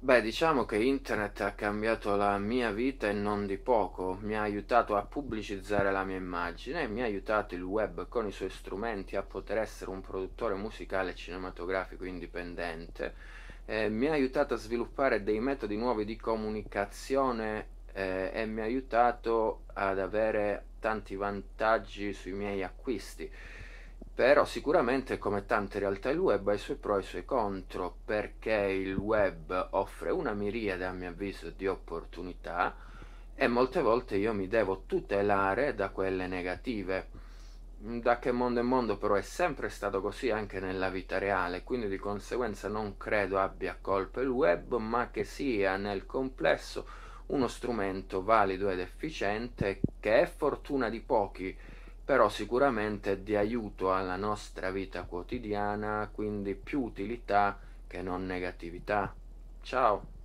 Beh, diciamo che internet ha cambiato la mia vita e non di poco, mi ha aiutato a pubblicizzare la mia immagine, mi ha aiutato il web con i suoi strumenti a poter essere un produttore musicale e cinematografico indipendente, eh, mi ha aiutato a sviluppare dei metodi nuovi di comunicazione eh, e mi ha aiutato ad avere tanti vantaggi sui miei acquisti però sicuramente come tante realtà il web ha i suoi pro e i suoi contro perché il web offre una miriade a mio avviso di opportunità e molte volte io mi devo tutelare da quelle negative da che mondo è mondo però è sempre stato così anche nella vita reale quindi di conseguenza non credo abbia colpa il web ma che sia nel complesso uno strumento valido ed efficiente che è fortuna di pochi però sicuramente di aiuto alla nostra vita quotidiana, quindi più utilità che non negatività. Ciao!